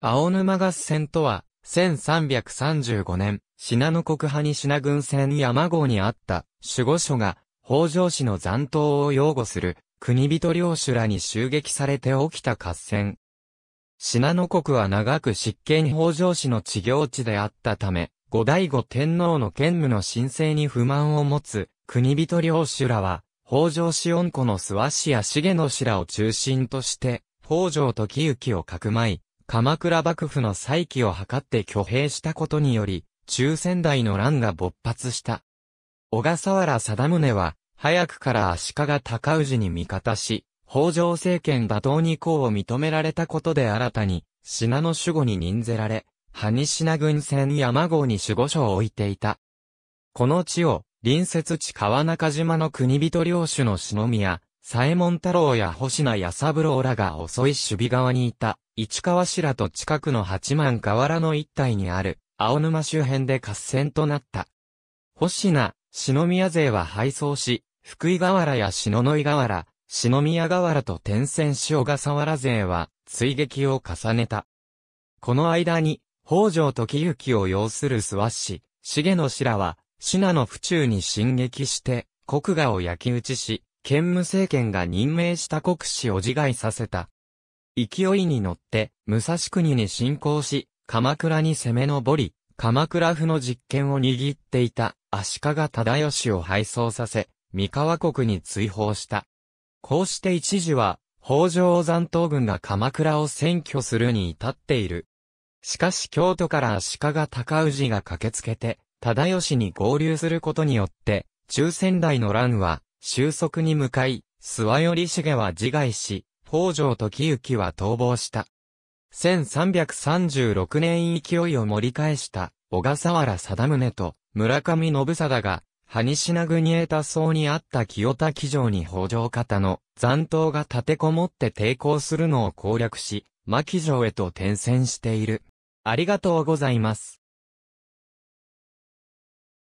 青沼合戦とは、1335年、信濃国派に品軍戦山号にあった、守護所が、北条氏の残党を擁護する、国人領主らに襲撃されて起きた合戦。信濃国は長く執権北条氏の治療地であったため、後醍醐天皇の兼務の申請に不満を持つ、国人領主らは、北条氏恩子の諏訪氏や重野氏らを中心として、北条時行をかくまい、鎌倉幕府の再起を図って挙兵したことにより、中仙台の乱が勃発した。小笠原貞宗は、早くから足利尊氏に味方し、北条政権打倒に功を認められたことで新たに、品の守護に任ぜられ、羽品軍船山号に守護所を置いていた。この地を、隣接地川中島の国人領主の忍宮、左衛門太郎や星名八三郎らが遅い守備側にいた。市川らと近くの八幡河原の一帯にある、青沼周辺で合戦となった。星名、篠宮勢は敗走し、福井河原や篠ノ井河原、篠宮河原と転戦し小笠原勢は、追撃を重ねた。この間に、北条時行を要する諏訪氏、重野氏らは、品の府中に進撃して、国賀を焼き打ちし、兼務政権が任命した国士を自害させた。勢いに乗って、武蔵国に侵攻し、鎌倉に攻め上り、鎌倉府の実権を握っていた足利忠義を敗走させ、三河国に追放した。こうして一時は、北条残党軍が鎌倉を占拠するに至っている。しかし京都から足利尊氏が駆けつけて、忠義に合流することによって、中仙台の乱は収束に向かい、諏訪頼重は自害し、北条時行は逃亡した。1336年勢いを盛り返した小笠原貞宗と村上信貞が、羽品国へ多層にあった清田城に北条方の残党が立てこもって抵抗するのを攻略し、牧城へと転戦している。ありがとうございます。